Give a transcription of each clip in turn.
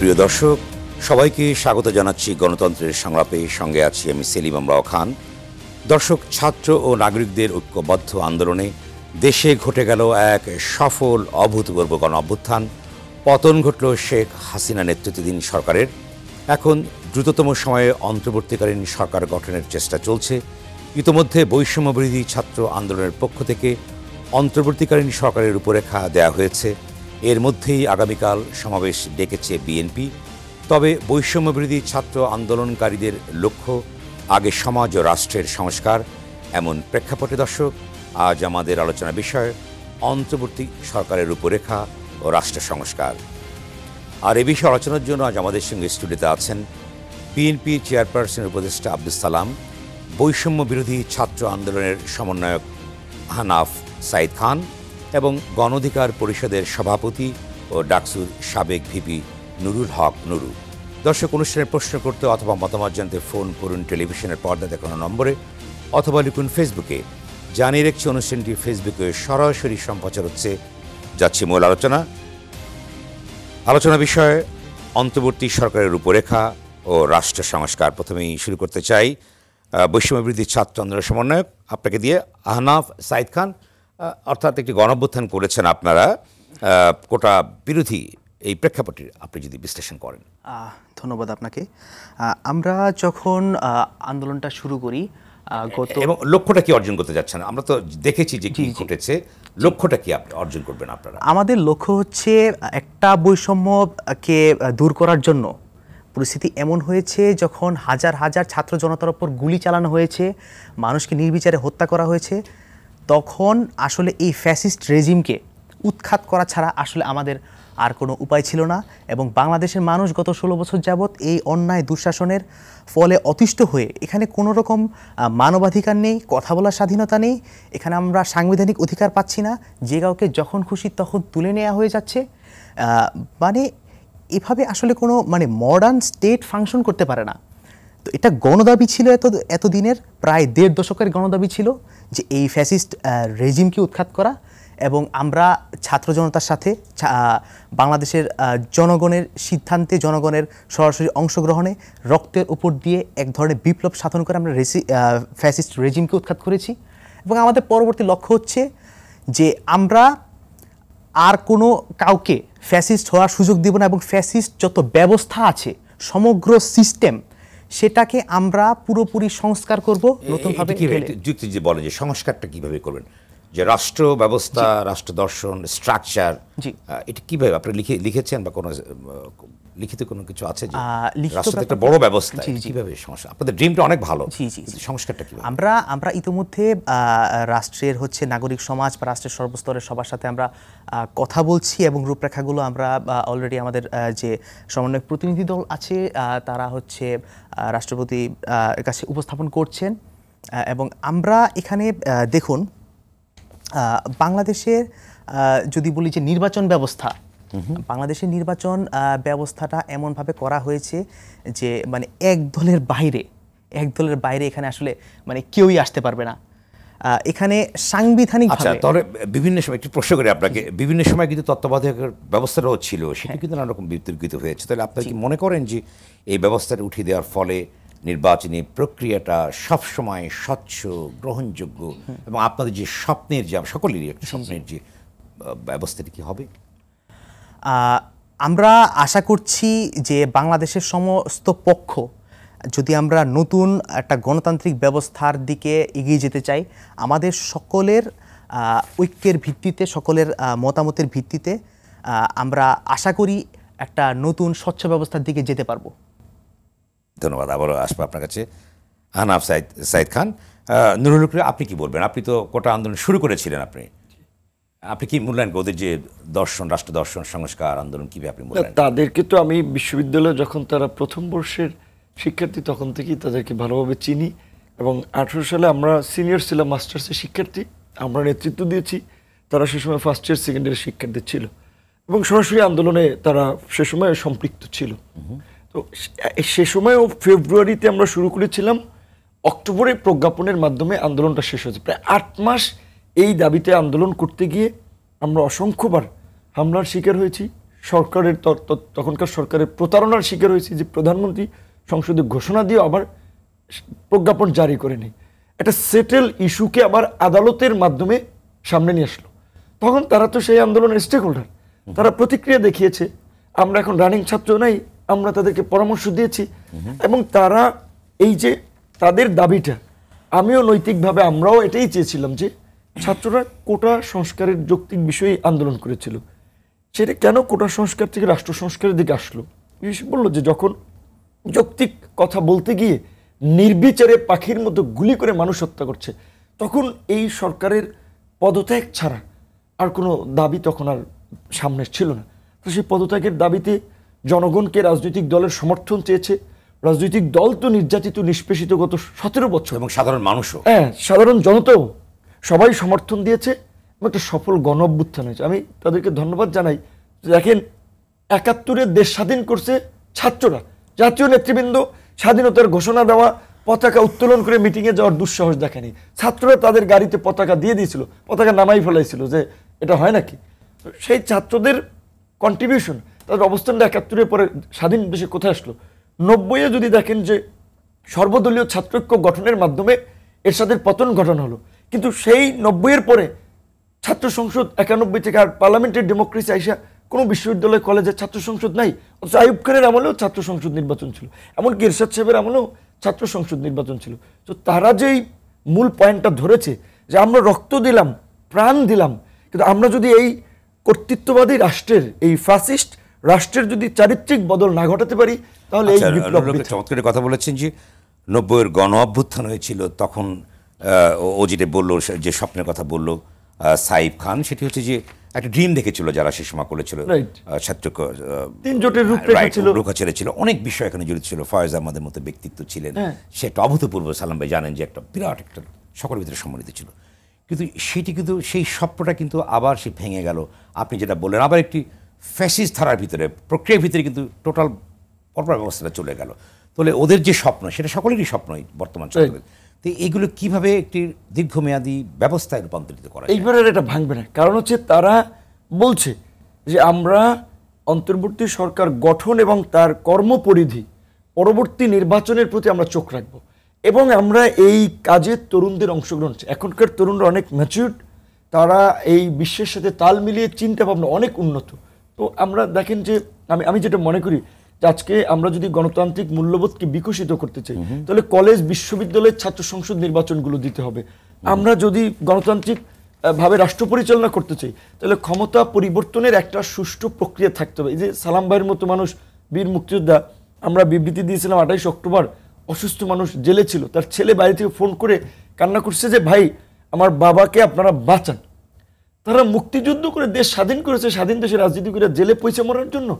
প্রিয় দর্শক সবাইকে স্বাগত জানাচ্ছি গণতন্ত্রের সংলাপে সঙ্গে আছি আমি সেলিম আমরাও খান দর্শক ছাত্র ও নাগরিকদের ঐক্যবদ্ধ আন্দোলনে দেশে ঘটে গেল এক সফল অভূতপূর্ব গণ অভ্যুত্থান পতন ঘটল শেখ হাসিনা নেতৃত্বাধীন সরকারের এখন দ্রুততম সময়ে অন্তর্বর্তীকালীন সরকার গঠনের চেষ্টা চলছে ইতোমধ্যে বৈষম্যবিরোধী ছাত্র আন্দোলনের পক্ষ থেকে অন্তর্বর্তীকালীন সরকারের রূপরেখা দেয়া হয়েছে এর মধ্যেই আগামীকাল সমাবেশ ডেকেছে বিএনপি তবে বৈষম্যবিরোধী ছাত্র আন্দোলনকারীদের লক্ষ্য আগে সমাজ ও রাষ্ট্রের সংস্কার এমন প্রেক্ষাপটে দর্শক আজ আমাদের আলোচনা বিষয় অন্তর্বর্তী সরকারের রূপরেখা ও রাষ্ট্র সংস্কার আর এ বিষয়ে আলোচনার জন্য আজ আমাদের সঙ্গে স্টুডিওতে আছেন বিএনপি চেয়ারপারসনের উপদেষ্টা আব্দুল সালাম বৈষম্য বিরোধী ছাত্র আন্দোলনের সমন্বয়ক হানাফ সাইদ খান এবং গণধিকার পরিষদের সভাপতি ও ডাকসুর সাবেক ভিপি নুরুল হক নুরু দর্শক অনুষ্ঠানে প্রশ্ন করতে অথবা মতামত জানতে ফোন করুন টেলিভিশনের পর্দা দেখানো নম্বরে অথবা লিখুন ফেসবুকে জানিয়ে রেখছি অনুষ্ঠানটি ফেসবুকে সরাসরি সম্প্রচার হচ্ছে যাচ্ছে মূল আলোচনা আলোচনা বিষয়ে অন্তর্বর্তী সরকারের রূপরেখা ও রাষ্ট্র সংস্কার প্রথমেই শুরু করতে চাই বৈষম্যবৃদ্ধির ছাত্র আন্দোলনের সমন্বয়ক আপনাকে দিয়ে আহনাফ সাইদ খান অর্থাৎ একটি গণভ্যুত্থান করেছেন আপনারা কোটা বিরোধী এই প্রেক্ষাপটের আপনি যদি বিশ্লেষণ করেন ধন্যবাদ আপনাকে আমরা যখন আন্দোলনটা শুরু করি গত এবং লক্ষ্যটা কি অর্জন করতে যাচ্ছেন আমরা তো দেখেছি যে কি ঘটেছে লক্ষ্যটা কি আপনি অর্জন করবেন আপনারা আমাদের লক্ষ্য হচ্ছে একটা বৈষম্যকে দূর করার জন্য পরিস্থিতি এমন হয়েছে যখন হাজার হাজার ছাত্র জনতার ওপর গুলি চালানো হয়েছে মানুষকে নির্বিচারে হত্যা করা হয়েছে তখন আসলে এই ফ্যাসিস্ট রেজিমকে উৎখাত করা ছাড়া আসলে আমাদের আর কোনো উপায় ছিল না এবং বাংলাদেশের মানুষ গত ষোলো বছর যাবৎ এই অন্যায় দুঃশাসনের ফলে অতিষ্ঠ হয়ে এখানে কোনো রকম মানবাধিকার নেই কথা বলার স্বাধীনতা নেই এখানে আমরা সাংবিধানিক অধিকার পাচ্ছি না যে কাউকে যখন খুশি তখন তুলে নেওয়া হয়ে যাচ্ছে মানে এভাবে আসলে কোনো মানে মডার্ন স্টেট ফাংশন করতে পারে না তো এটা গণদাবি ছিল এত এতদিনের প্রায় দেড় দশকের গণদাবি ছিল যে এই ফ্যাসিস্ট রেজিমকে উৎখাত করা এবং আমরা ছাত্র জনতার সাথে বাংলাদেশের জনগণের সিদ্ধান্তে জনগণের সরাসরি অংশগ্রহণে রক্তের উপর দিয়ে এক ধরনের বিপ্লব সাধন করে আমরা রেসি ফ্যাসিস্ট রেজিমকে উৎখাত করেছি এবং আমাদের পরবর্তী লক্ষ্য হচ্ছে যে আমরা আর কোনো কাউকে ফ্যাসিস্ট হওয়ার সুযোগ দিব না এবং ফ্যাসিস্ট যত ব্যবস্থা আছে সমগ্র সিস্টেম সেটাকে আমরা পুরোপুরি সংস্কার করব নতুনভাবে যুক্তি যে বলে যে সংস্কারটা কিভাবে করবেন যে রাষ্ট্র ব্যবস্থা রাষ্ট্র দর্শন স্ট্রাকচার এটা কিভাবে আপনি লিখে লিখেছেন বা কোনো লিখিত কোনো কিছু আছে যে রাষ্ট্রের একটা বড় ব্যবস্থা কিভাবে সংস্কার আপনাদের ড্রিমটা অনেক ভালো জি জি সংস্কারটা কি আমরা আমরা ইতিমধ্যে রাষ্ট্রের হচ্ছে নাগরিক সমাজ বা রাষ্ট্রের সর্বস্তরের সবার সাথে আমরা কথা বলছি এবং রূপরেখাগুলো আমরা অলরেডি আমাদের যে সমন্বয় প্রতিনিধি দল আছে তারা হচ্ছে রাষ্ট্রপতি কাছে উপস্থাপন করছেন এবং আমরা এখানে দেখুন বাংলাদেশের যদি বলি যে নির্বাচন ব্যবস্থা বাংলাদেশের নির্বাচন ব্যবস্থাটা এমনভাবে করা হয়েছে যে মানে এক দলের বাইরে এক দলের বাইরে এখানে আসলে মানে কেউই আসতে পারবে না এখানে সাংবিধানিক আচ্ছা বিভিন্ন সময় একটি প্রশ্ন করি আপনাকে বিভিন্ন সময় কিন্তু তত্ত্বাবধায়কের ব্যবস্থাটাও ছিল সেটা হ্যাঁ। কিন্তু নানা রকম বিতর্কিত হয়েছে তাহলে আপনার কি মনে করেন যে এই ব্যবস্থাটা উঠিয়ে দেওয়ার ফলে নির্বাচনী প্রক্রিয়াটা সবসময় স্বচ্ছ গ্রহণযোগ্য এবং আপনাদের যে স্বপ্নের যে সকলেরই একটা স্বপ্নের যে ব্যবস্থাটি কি হবে আমরা আশা করছি যে বাংলাদেশের সমস্ত পক্ষ যদি আমরা নতুন একটা গণতান্ত্রিক ব্যবস্থার দিকে এগিয়ে যেতে চাই আমাদের সকলের ঐক্যের ভিত্তিতে সকলের মতামতের ভিত্তিতে আমরা আশা করি একটা নতুন স্বচ্ছ ব্যবস্থার দিকে যেতে পারবো ধন্যবাদ আবারও আসবো আপনার কাছে আহনাফ সাইদ সাইদ খান নুরুল আপনি কি বলবেন আপনি তো কোটা আন্দোলন শুরু করেছিলেন আপনি আপনি কি মূল্যায়ন ওদের যে দর্শন রাষ্ট্র দর্শন সংস্কার আন্দোলন কীভাবে আপনি মূল্যায়ন তাদেরকে তো আমি বিশ্ববিদ্যালয়ে যখন তারা প্রথম বর্ষের শিক্ষার্থী তখন থেকেই তাদেরকে ভালোভাবে চিনি এবং আঠেরো সালে আমরা সিনিয়র ছিলাম মাস্টার্সের শিক্ষার্থী আমরা নেতৃত্ব দিয়েছি তারা সে সময় ফার্স্ট ইয়ার সেকেন্ড ইয়ার শিক্ষার্থী ছিল এবং সরাসরি আন্দোলনে তারা সে সময় সম্পৃক্ত ছিল তো সে সময়ও ফেব্রুয়ারিতে আমরা শুরু করেছিলাম অক্টোবরে প্রজ্ঞাপনের মাধ্যমে আন্দোলনটা শেষ হয়েছে প্রায় আট মাস এই দাবিতে আন্দোলন করতে গিয়ে আমরা অসংখ্যবার হামলার শিকার হয়েছি সরকারের তখনকার সরকারের প্রতারণার শিকার হয়েছি যে প্রধানমন্ত্রী সংসদে ঘোষণা দিয়ে আবার প্রজ্ঞাপন জারি করে নেই একটা সেটেল ইস্যুকে আবার আদালতের মাধ্যমে সামনে নিয়ে আসলো তখন তারা তো সেই আন্দোলনের স্টেক হোল্ডার তারা প্রতিক্রিয়া দেখিয়েছে আমরা এখন রানিং ছাত্র নাই আমরা তাদেরকে পরামর্শ দিয়েছি এবং তারা এই যে তাদের দাবিটা আমিও নৈতিকভাবে আমরাও এটাই চেয়েছিলাম যে ছাত্ররা কোটা সংস্কারের যৌক্তিক বিষয়ে আন্দোলন করেছিল সেটা কেন কোটা সংস্কার থেকে রাষ্ট্র সংস্কারের দিকে আসলো বলল যে যখন যৌক্তিক কথা বলতে গিয়ে নির্বিচারে পাখির মতো গুলি করে মানুষ হত্যা করছে তখন এই সরকারের পদত্যাগ ছাড়া আর কোনো দাবি তখন আর সামনে ছিল না তো সেই পদত্যাগের দাবিতে জনগণকে রাজনৈতিক দলের সমর্থন চেয়েছে রাজনৈতিক দল তো নির্যাতিত নিষ্পেষিত গত সতেরো বছর এবং সাধারণ মানুষও হ্যাঁ সাধারণ জনতাও সবাই সমর্থন দিয়েছে এবং একটা সফল গণ অভ্যুত্থান হয়েছে আমি তাদেরকে ধন্যবাদ জানাই দেখেন একাত্তরের দেশ স্বাধীন করছে ছাত্ররা জাতীয় নেতৃবৃন্দ স্বাধীনতার ঘোষণা দেওয়া পতাকা উত্তোলন করে মিটিংয়ে যাওয়ার দুঃসাহস দেখেনি ছাত্ররা তাদের গাড়িতে পতাকা দিয়ে দিয়েছিল পতাকা নামাই ফেলাইছিল যে এটা হয় নাকি সেই ছাত্রদের কন্ট্রিবিউশন তাদের অবস্থানটা একাত্তরের পরে স্বাধীন দেশে কোথায় আসলো নব্বইয়ে যদি দেখেন যে সর্বদলীয় ছাত্রৈক্য গঠনের মাধ্যমে এরশাদের পতন ঘটানো হলো কিন্তু সেই নব্বইয়ের পরে ছাত্র সংসদ একানব্বই থেকে আর পার্লামেন্টের ডেমোক্রেসি আইসা কোনো বিশ্ববিদ্যালয় কলেজে ছাত্র সংসদ নাই অথচ আয়ুব খানের আমলেও ছাত্র সংসদ নির্বাচন ছিল এমনকি ইরশাদ সাহেবের আমলেও ছাত্র সংসদ নির্বাচন ছিল তো তারা যেই মূল পয়েন্টটা ধরেছে যে আমরা রক্ত দিলাম প্রাণ দিলাম কিন্তু আমরা যদি এই কর্তৃত্ববাদী রাষ্ট্রের এই ফাসিস্ট রাষ্ট্রের যদি চারিত্রিক বদল না ঘটাতে পারি তাহলে এই আচ্ছা, বিপ্লব চমৎকার কথা বলেছেন যে নব্বইয়ের গণ অভ্যুত্থান হয়েছিল তখন ও যেটা বললো যে স্বপ্নের কথা বললো সাইফ খান সেটি হচ্ছে যে একটা ড্রিম দেখেছিল যারা সে সময় করেছিল ছাত্র ছিল অনেক বিষয় এখানে জড়িত ছিল ফয়েজ আহমদের মতো ব্যক্তিত্ব ছিলেন হ্যাঁ। সে একটা অভূতপূর্ব সালাম ভাই জানেন যে একটা বিরাট একটা সকলের ভিতরে সম্মানিত ছিল কিন্তু সেটি কিন্তু সেই স্বপ্নটা কিন্তু আবার সে ভেঙে গেল আপনি যেটা বললেন আবার একটি ফ্যাসিস ধারার ভিতরে প্রক্রিয়ার ভিতরে কিন্তু টোটাল পরপর ব্যবস্থাটা চলে গেল তাহলে ওদের যে স্বপ্ন সেটা সকলেরই স্বপ্নই বর্তমান চলে তো এইগুলো কিভাবে একটি দীর্ঘমেয়াদী ব্যবস্থায় রূপান্তরিত করা এইবারে এটা ভাঙবে না কারণ হচ্ছে তারা বলছে যে আমরা অন্তর্বর্তী সরকার গঠন এবং তার কর্মপরিধি পরবর্তী নির্বাচনের প্রতি আমরা চোখ রাখব এবং আমরা এই কাজে তরুণদের অংশগ্রহণ এখনকার তরুণরা অনেক ম্যাচিউর তারা এই বিশ্বের সাথে তাল মিলিয়ে চিন্তা ভাবনা অনেক উন্নত তো আমরা দেখেন যে আমি আমি যেটা মনে করি আজকে আমরা যদি গণতান্ত্রিক মূল্যবোধকে বিকশিত করতে চাই তাহলে কলেজ বিশ্ববিদ্যালয়ের ছাত্র সংসদ নির্বাচনগুলো দিতে হবে আমরা যদি গণতান্ত্রিক ভাবে রাষ্ট্র পরিচালনা করতে চাই তাহলে ক্ষমতা পরিবর্তনের একটা সুষ্ঠু প্রক্রিয়া থাকতে হবে এই যে সালাম ভাইয়ের মতো মানুষ বীর মুক্তিযোদ্ধা আমরা বিবৃতি দিয়েছিলাম আঠাইশ অক্টোবর অসুস্থ মানুষ জেলে ছিল তার ছেলে বাইরে থেকে ফোন করে কান্না করছে যে ভাই আমার বাবাকে আপনারা বাঁচান তারা মুক্তিযুদ্ধ করে দেশ স্বাধীন করেছে স্বাধীন দেশে রাজনীতি করে জেলে পয়সা মরার জন্য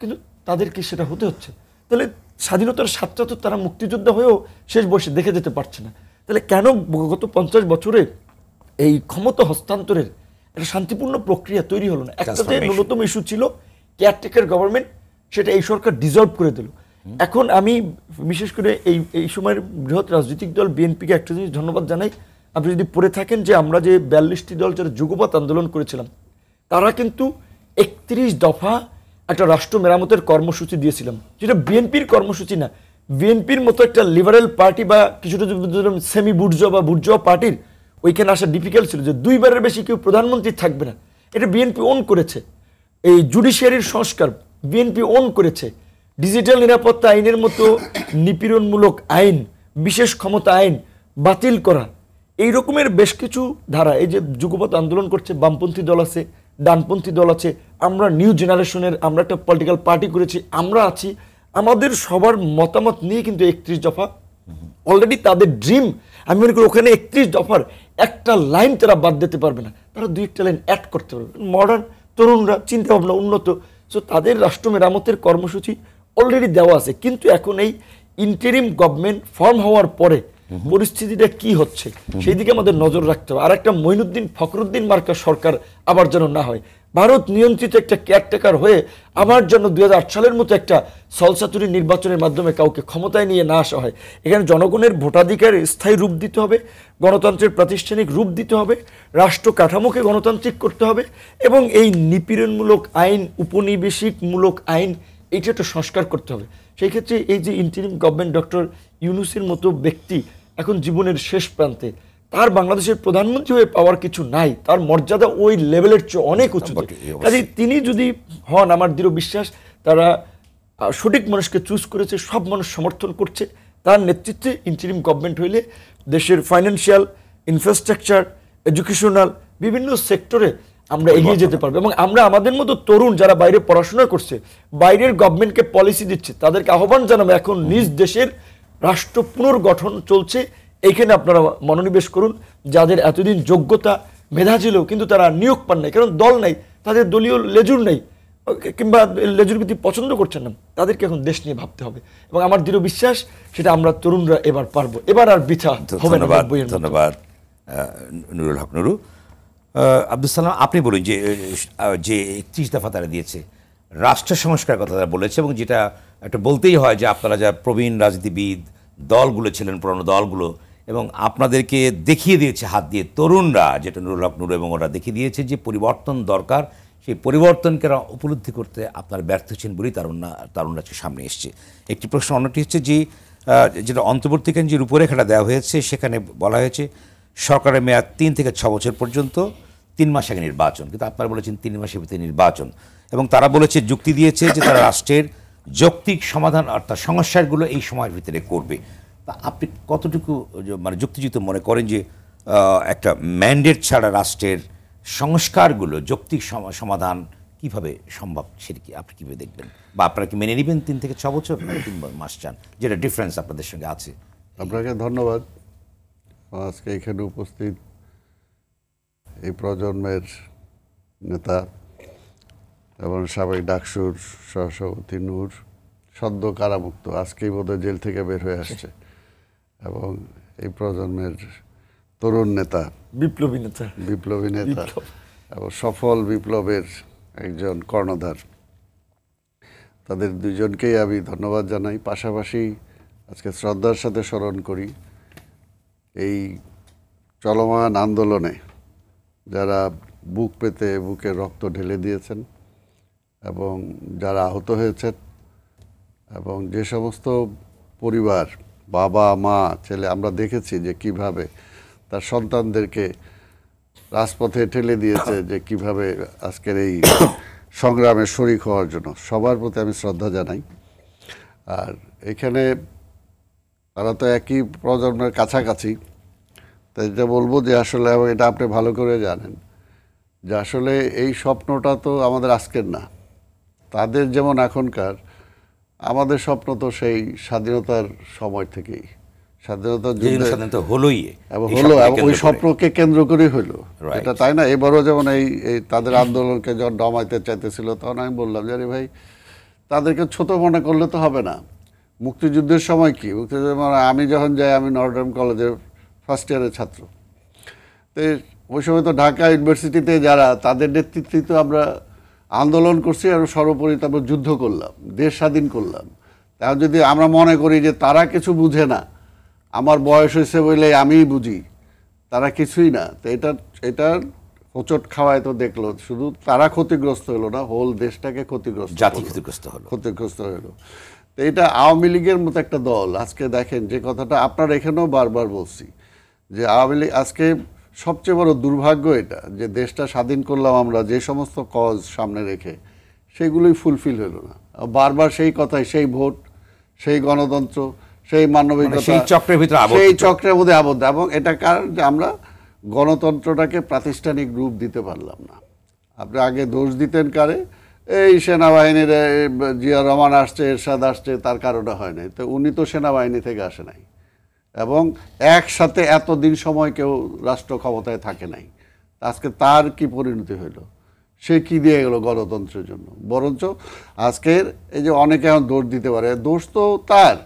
কিন্তু তাদেরকে সেটা হতে হচ্ছে তাহলে স্বাধীনতার স্বাদটা তো তারা মুক্তিযোদ্ধা হয়েও শেষ বয়সে দেখে যেতে পারছে না তাহলে কেন গত পঞ্চাশ বছরে এই ক্ষমতা হস্তান্তরের একটা শান্তিপূর্ণ প্রক্রিয়া তৈরি হলো না একটা যে ন্যূনতম ইস্যু ছিল কেয়ারটেকার গভর্নমেন্ট সেটা এই সরকার ডিজলভ করে দিল এখন আমি বিশেষ করে এই এই সময়ের বৃহৎ রাজনৈতিক দল বিএনপিকে একটা জিনিস ধন্যবাদ জানাই আপনি যদি পড়ে থাকেন যে আমরা যে বিয়াল্লিশটি দল যারা যুগপাত আন্দোলন করেছিলাম তারা কিন্তু একত্রিশ দফা একটা রাষ্ট্র মেরামতের কর্মসূচি দিয়েছিলাম যেটা বিএনপির কর্মসূচি না বিএনপির মতো একটা লিবারেল পার্টি বা কিছুটা সেমি বুর্জ বা বুর্জ পার্টির ওইখানে আসা ডিফিকাল্ট ছিল যে দুইবারের বেশি কেউ প্রধানমন্ত্রী থাকবে না এটা বিএনপি ওন করেছে এই জুডিশিয়ারির সংস্কার বিএনপি ওন করেছে ডিজিটাল নিরাপত্তা আইনের মতো নিপীড়নমূলক আইন বিশেষ ক্ষমতা আইন বাতিল করা এই রকমের বেশ কিছু ধারা এই যে যুগপথ আন্দোলন করছে বামপন্থী দল আছে ডানপন্থী দল আছে আমরা নিউ জেনারেশনের আমরা একটা পলিটিক্যাল পার্টি করেছি আমরা আছি আমাদের সবার মতামত নিয়ে কিন্তু একত্রিশ দফা অলরেডি তাদের ড্রিম আমি মনে করি ওখানে একত্রিশ দফার একটা লাইন তারা বাদ দিতে পারবে না তারা দুই একটা লাইন অ্যাড করতে পারবে মডার্ন তরুণরা চিন্তাভাবনা উন্নত সো তাদের রাষ্ট্র মেরামতের কর্মসূচি অলরেডি দেওয়া আছে কিন্তু এখন এই ইন্টেরিম গভর্নমেন্ট ফর্ম হওয়ার পরে পরিস্থিতিটা কি হচ্ছে সেই দিকে আমাদের নজর রাখতে হবে আর একটা মইনুদ্দিন ফখরুদ্দিন মার্কা সরকার আবার যেন না হয় ভারত নিয়ন্ত্রিত একটা কেয়ারটেকার হয়ে আমার জন্য দুই সালের মতো একটা সলসাতুরি নির্বাচনের মাধ্যমে কাউকে ক্ষমতায় নিয়ে না আসা হয় এখানে জনগণের ভোটাধিকার স্থায়ী রূপ দিতে হবে গণতন্ত্রের প্রাতিষ্ঠানিক রূপ দিতে হবে রাষ্ট্র কাঠামোকে গণতান্ত্রিক করতে হবে এবং এই নিপীড়নমূলক আইন উপনিবেশিকমূলক আইন এটা একটা সংস্কার করতে হবে সেই ক্ষেত্রে এই যে ইন্টারিম গভর্নমেন্ট ডক্টর ইউনুসের মতো ব্যক্তি এখন জীবনের শেষ প্রান্তে তার বাংলাদেশের প্রধানমন্ত্রী হয়ে পাওয়ার কিছু নাই তার মর্যাদা ওই লেভেলের চেয়ে অনেক উঁচু কাজে তিনি যদি হন আমার দৃঢ় বিশ্বাস তারা সঠিক মানুষকে চুজ করেছে সব মানুষ সমর্থন করছে তার নেতৃত্বে ইন্টারিম গভর্নমেন্ট হইলে দেশের ফাইন্যান্সিয়াল ইনফ্রাস্ট্রাকচার এডুকেশনাল বিভিন্ন সেক্টরে আমরা এগিয়ে যেতে পারবো এবং আমরা আমাদের মতো তরুণ যারা বাইরে পড়াশোনা করছে বাইরের গভর্নমেন্টকে পলিসি দিচ্ছে তাদেরকে আহ্বান জানাবো এখন নিজ দেশের রাষ্ট্র পুনর্গঠন চলছে এখানে আপনারা মনোনিবেশ করুন যাদের এতদিন যোগ্যতা মেধা ছিল কিন্তু তারা নিয়োগ পান নাই কারণ দল নাই তাদের দলীয় লেজুর নেই কিংবা লেজুর প্রতি পছন্দ করছেন না তাদেরকে এখন দেশ নিয়ে ভাবতে হবে এবং আমার দৃঢ় বিশ্বাস সেটা আমরা তরুণরা এবার পারবো এবার আর বৃথা ধন্যবাদ ধন্যবাদ নুরুল হক নুরু আব্দুল সালাম আপনি বলুন যে যে একত্রিশ দফা তারা দিয়েছে রাষ্ট্র সংস্কার কথা তারা বলেছে এবং যেটা একটা বলতেই হয় যে আপনারা যা প্রবীণ রাজনীতিবিদ দলগুলো ছিলেন পুরনো দলগুলো এবং আপনাদেরকে দেখিয়ে দিয়েছে হাত দিয়ে তরুণরা যেটা নুরুল হক নুর এবং ওরা দেখিয়ে দিয়েছে যে পরিবর্তন দরকার সেই পরিবর্তনকে উপলব্ধি করতে আপনার ব্যর্থ হচ্ছেন বলেই তারুণরা তারুণরা সামনে এসছে একটি প্রশ্ন অন্যটি হচ্ছে যে যেটা অন্তর্বর্তীকালীন যে রূপরেখাটা দেওয়া হয়েছে সেখানে বলা হয়েছে সরকারের মেয়াদ তিন থেকে ছ বছর পর্যন্ত তিন মাস আগে নির্বাচন কিন্তু আপনারা বলেছেন তিন মাসের ভিতরে নির্বাচন এবং তারা বলেছে যুক্তি দিয়েছে যে তারা রাষ্ট্রের যৌক্তিক সমাধান অর্থাৎ সমস্যাগুলো এই সময়ের ভিতরে করবে তা আপনি কতটুকু মানে যুক্তিযুক্ত মনে করেন যে একটা ম্যান্ডেট ছাড়া রাষ্ট্রের সংস্কারগুলো যৌক্তিক সমাধান কিভাবে সম্ভব সেটা কি আপনি কীভাবে দেখবেন বা আপনারা কি মেনে নেবেন তিন থেকে ছ বছর তিন মাস চান যেটা ডিফারেন্স আপনাদের সঙ্গে আছে আপনাকে ধন্যবাদ আজকে এখানে উপস্থিত এই প্রজন্মের নেতা এবং সাবেক ডাকসুর সহসভাপতি নূর সদ্য কারামুক্ত আজকেই বোধহয় জেল থেকে বের হয়ে আচ্ছা। আসছে এবং এই প্রজন্মের তরুণ নেতা বিপ্লবী নেতা বিপ্লবী নেতা এবং সফল বিপ্লবের একজন কর্ণধার তাদের দুজনকেই আমি ধন্যবাদ জানাই পাশাপাশি আজকে শ্রদ্ধার সাথে স্মরণ করি এই চলমান আন্দোলনে যারা বুক পেতে বুকে রক্ত ঢেলে দিয়েছেন এবং যারা আহত হয়েছেন এবং যে সমস্ত পরিবার বাবা মা ছেলে আমরা দেখেছি যে কিভাবে তার সন্তানদেরকে রাজপথে ঠেলে দিয়েছে যে কিভাবে আজকের এই সংগ্রামে শরিক হওয়ার জন্য সবার প্রতি আমি শ্রদ্ধা জানাই আর এখানে তারা তো একই প্রজন্মের কাছাকাছি তাই যেটা বলবো যে আসলে এটা আপনি ভালো করে জানেন যে আসলে এই স্বপ্নটা তো আমাদের আজকের না তাদের যেমন এখনকার আমাদের স্বপ্ন তো সেই স্বাধীনতার সময় থেকেই স্বাধীনতা স্বাধীনতা হলোই এবং হলো ওই স্বপ্নকে কেন্দ্র করেই হলো এটা তাই না এবারও যেমন এই এই তাদের আন্দোলনকে যখন দমাইতে চাইতেছিল তখন আমি বললাম যে আরে ভাই তাদেরকে ছোট মনে করলে তো হবে না মুক্তিযুদ্ধের সময় কি মুক্তিযুদ্ধের মানে আমি যখন যাই আমি নর্ডার্ন কলেজের ফার্স্ট ইয়ারের ছাত্র তো ওই সময় তো ঢাকা ইউনিভার্সিটিতে যারা তাদের নেতৃত্বে তো আমরা আন্দোলন করছি আর সর্বোপরি তারপর যুদ্ধ করলাম দেশ স্বাধীন করলাম তা যদি আমরা মনে করি যে তারা কিছু বুঝে না আমার বয়স হয়েছে বলে আমিই বুঝি তারা কিছুই না তো এটা এটার হোচট খাওয়ায় তো দেখলো শুধু তারা ক্ষতিগ্রস্ত হলো না হোল দেশটাকে ক্ষতিগ্রস্ত জাতি ক্ষতিগ্রস্ত হলো ক্ষতিগ্রস্ত হলো তো এটা আওয়ামী লীগের মতো একটা দল আজকে দেখেন যে কথাটা আপনার এখানেও বারবার বলছি যে আওয়ামী লীগ আজকে সবচেয়ে বড় দুর্ভাগ্য এটা যে দেশটা স্বাধীন করলাম আমরা যে সমস্ত কজ সামনে রেখে সেগুলোই ফুলফিল হলো না বারবার সেই কথাই সেই ভোট সেই গণতন্ত্র সেই মানবিকতা মানে সেই চক্রের ভিতরে সেই চক্রের মধ্যে আবদ্ধ এবং এটা কারণ যে আমরা গণতন্ত্রটাকে প্রাতিষ্ঠানিক রূপ দিতে পারলাম না আপনি আগে দোষ দিতেন কারে এই সেনাবাহিনীর জিয়া রহমান আসছে এরশাদ আসছে তার কারণে হয় নাই তো উনি তো সেনাবাহিনী থেকে আসে নাই এবং একসাথে এতদিন সময় কেউ রাষ্ট্র ক্ষমতায় থাকে নাই আজকে তার কি পরিণতি হইল সে কি দিয়ে গেল গণতন্ত্রের জন্য বরঞ্চ আজকের এই যে অনেকে এখন দোষ দিতে পারে দোষ তো তার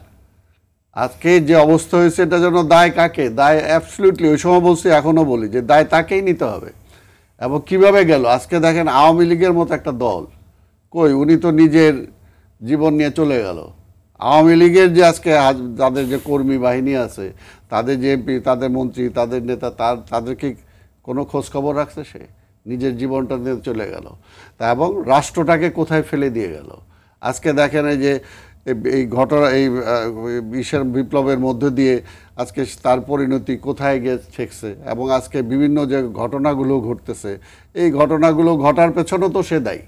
আজকে যে অবস্থা হয়েছে এটা জন্য দায় কাকে দায় অ্যাবসলিউটলি ওই সময় বলছি এখনও বলি যে দায় তাকেই নিতে হবে এবং কিভাবে গেল আজকে দেখেন আওয়ামী লীগের মতো একটা দল কই উনি তো নিজের জীবন নিয়ে চলে গেল আওয়ামী লীগের যে আজকে তাদের যে কর্মী বাহিনী আছে তাদের যে এমপি তাদের মন্ত্রী তাদের নেতা তার তাদেরকে কোনো খোঁজখবর রাখছে সে নিজের জীবনটা নিয়ে চলে গেল তা এবং রাষ্ট্রটাকে কোথায় ফেলে দিয়ে গেল আজকে দেখেন যে এই ঘটনা এই বিশ্বের বিপ্লবের মধ্য দিয়ে আজকে তার পরিণতি কোথায় গিয়ে ঠেকছে এবং আজকে বিভিন্ন যে ঘটনাগুলো ঘটতেছে এই ঘটনাগুলো ঘটার পেছনও তো সে দায়ী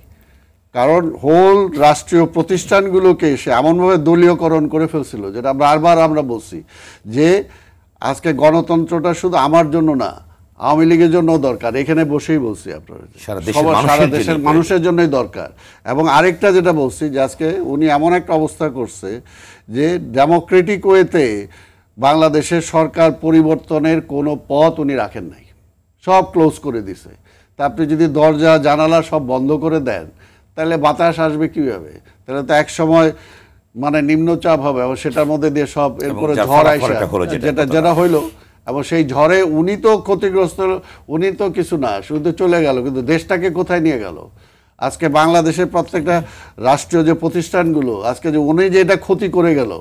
কারণ হোল রাষ্ট্রীয় প্রতিষ্ঠানগুলোকে সে এমনভাবে দলীয়করণ করে ফেলছিল যেটা বারবার আমরা বলছি যে আজকে গণতন্ত্রটা শুধু আমার জন্য না আওয়ামী লীগের জন্য দরকার এখানে বসেই বলছি আপনার সারা দেশের মানুষের জন্যই দরকার এবং আরেকটা যেটা বলছি যে আজকে উনি এমন একটা অবস্থা করছে যে ডেমোক্রেটিক ওয়েতে বাংলাদেশের সরকার পরিবর্তনের কোনো পথ উনি রাখেন নাই সব ক্লোজ করে দিছে তা আপনি যদি দরজা জানালা সব বন্ধ করে দেন তাহলে বাতাস আসবে কিভাবে তাহলে তো এক সময় মানে নিম্নচাপ হবে এবং সেটার মধ্যে দিয়ে সব এরপরে ঝড় আসে যেটা যেটা হইলো এবং সেই ঝড়ে উনি তো ক্ষতিগ্রস্ত উনি তো কিছু না শুধু চলে গেল কিন্তু দেশটাকে কোথায় নিয়ে গেল আজকে বাংলাদেশের প্রত্যেকটা রাষ্ট্রীয় যে প্রতিষ্ঠানগুলো আজকে যে উনি যে এটা ক্ষতি করে গেল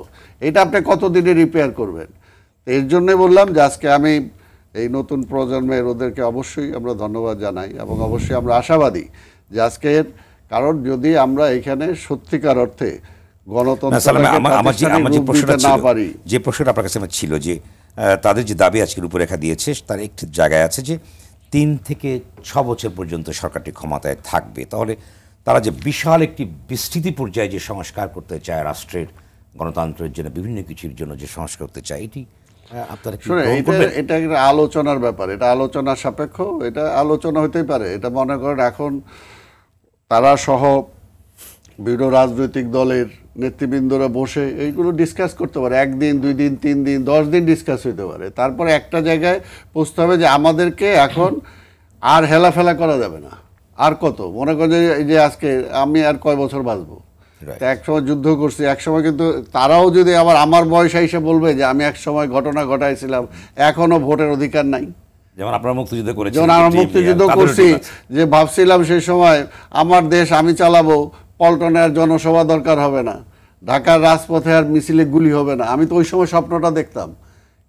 এটা আপনি কতদিনে রিপেয়ার করবেন এর জন্য বললাম যে আজকে আমি এই নতুন প্রজন্মের ওদেরকে অবশ্যই আমরা ধন্যবাদ জানাই এবং অবশ্যই আমরা আশাবাদী যে আজকের কারণ যদি আমরা এখানে সত্যিকার অর্থে গণতন্ত্র যে প্রশ্নটা আপনার কাছে ছিল যে তাদের যে দাবি দিয়েছে তার একটি জায়গায় আছে যে তিন থেকে ছ বছর পর্যন্ত সরকারটি ক্ষমতায় থাকবে তাহলে তারা যে বিশাল একটি বিস্তৃতি পর্যায়ে যে সংস্কার করতে চায় রাষ্ট্রের গণতন্ত্রের জন্য বিভিন্ন কিছুর জন্য যে সংস্কার করতে চায় এটি এটা একটা আলোচনার ব্যাপার এটা আলোচনা সাপেক্ষ এটা আলোচনা হতেই পারে এটা মনে করেন এখন তারা সহ বিভিন্ন রাজনৈতিক দলের নেতৃবৃন্দরা বসে এইগুলো ডিসকাস করতে পারে একদিন দুই দিন তিন দিন দশ দিন ডিসকাস হইতে পারে তারপরে একটা জায়গায় পৌঁছতে হবে যে আমাদেরকে এখন আর হেলাফেলা করা যাবে না আর কত মনে করেন যে আজকে আমি আর কয় বছর বাঁচবো এক সময় যুদ্ধ করছি এক সময় কিন্তু তারাও যদি আবার আমার বয়সে এসে বলবে যে আমি এক সময় ঘটনা ঘটাইছিলাম এখনও ভোটের অধিকার নাই যেমন আপনার মুক্তিযুদ্ধ করেছেন যেমন আমরা মুক্তিযুদ্ধ করছি যে ভাবছিলাম সেই সময় আমার দেশ আমি চালাবো পল্টনে আর জনসভা দরকার হবে না ঢাকার রাজপথে আর মিছিলে গুলি হবে না আমি তো ওই সময় স্বপ্নটা দেখতাম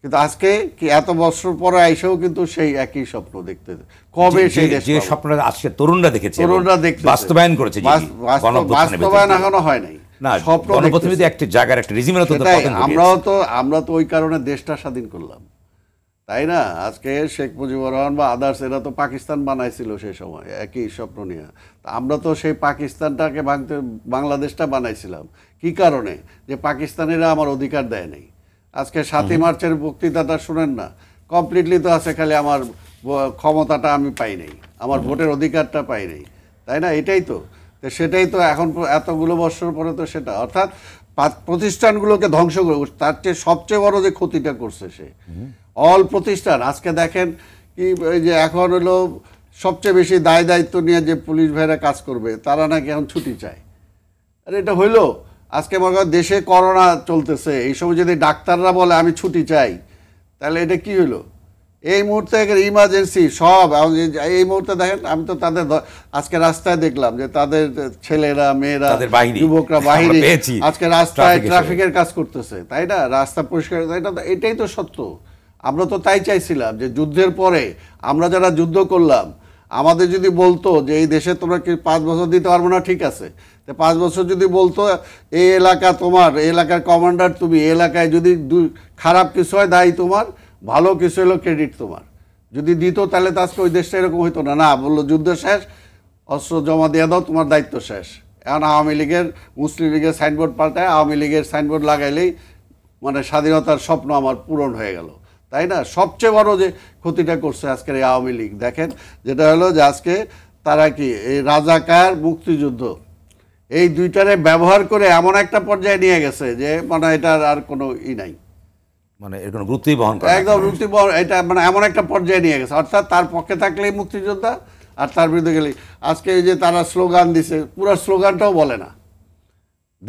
কিন্তু আজকে কি এত বছর পরে আইসেও কিন্তু সেই একই স্বপ্ন দেখতে কবে সেই যে স্বপ্ন আজকে তরুণরা দেখেছে তরুণরা দেখতে বাস্তবায়ন করেছে বাস্তবায়ন এখনো হয় নাই না স্বপ্ন একটা জায়গার একটা রিজিমের আমরাও তো আমরা তো ওই কারণে দেশটা স্বাধীন করলাম তাই না আজকে শেখ মুজিবুর রহমান বা আদার্স এরা তো পাকিস্তান বানাইছিল সেই সময় একই স্বপ্ন নিয়ে আমরা তো সেই পাকিস্তানটাকে ভাঙতে বাংলাদেশটা বানাইছিলাম কি কারণে যে পাকিস্তানিরা আমার অধিকার দেয় নাই আজকে সাতই মার্চের বক্তৃতাটা শুনেন না কমপ্লিটলি তো আছে খালি আমার ক্ষমতাটা আমি পাই নাই আমার ভোটের অধিকারটা পাই নাই তাই না এটাই তো সেটাই তো এখন এতগুলো বছর পরে তো সেটা অর্থাৎ প্রতিষ্ঠানগুলোকে ধ্বংস করে তার চেয়ে সবচেয়ে বড় যে ক্ষতিটা করছে সে অল প্রতিষ্ঠান আজকে দেখেন কি ওই যে এখন হলো সবচেয়ে বেশি দায় দায়িত্ব নিয়ে যে পুলিশ ভাইরা কাজ করবে তারা নাকি এখন ছুটি চায় আরে এটা হইলো আজকে মনে করেন দেশে করোনা চলতেছে এই সময় যদি ডাক্তাররা বলে আমি ছুটি চাই তাহলে এটা কি হলো এই মুহূর্তে ইমার্জেন্সি সব এই মুহূর্তে দেখেন আমি তো তাদের আজকে রাস্তায় দেখলাম যে তাদের ছেলেরা মেয়েরা যুবকরা বাহিনী আজকে রাস্তায় ট্রাফিকের কাজ করতেছে তাই না রাস্তা পরিষ্কার এটাই তো সত্য আমরা তো তাই চাইছিলাম যে যুদ্ধের পরে আমরা যারা যুদ্ধ করলাম আমাদের যদি বলতো যে এই দেশে তোমরা কি পাঁচ বছর দিতে পারবো না ঠিক আছে তো পাঁচ বছর যদি বলতো এই এলাকা তোমার এলাকার কমান্ডার তুমি এলাকায় যদি খারাপ কিছু হয় দায়ী তোমার ভালো কিছু হলো ক্রেডিট তোমার যদি দিত তাহলে তো আজকে ওই দেশটা এরকম হইতো না না বললো যুদ্ধ শেষ অস্ত্র জমা দিয়ে দাও তোমার দায়িত্ব শেষ এখন আওয়ামী লীগের মুসলিম লীগের সাইনবোর্ড পাল্টায় আওয়ামী লীগের সাইনবোর্ড লাগাইলেই মানে স্বাধীনতার স্বপ্ন আমার পূরণ হয়ে গেল তাই না সবচেয়ে বড় যে ক্ষতিটা করছে আজকের এই আওয়ামী লীগ দেখেন যেটা হলো যে আজকে তারা কি এই রাজাকার মুক্তিযুদ্ধ এই দুইটারে ব্যবহার করে এমন একটা পর্যায়ে নিয়ে গেছে যে মানে এটার আর কোনো ই নাই মানে এর কোনো গুরুত্বই বহন করে একদম গুরুত্ব বহন এটা মানে এমন একটা পর্যায়ে নিয়ে গেছে অর্থাৎ তার পক্ষে থাকলেই মুক্তিযোদ্ধা আর তার বিরুদ্ধে গেলেই আজকে এই যে তারা স্লোগান দিছে পুরো স্লোগানটাও বলে না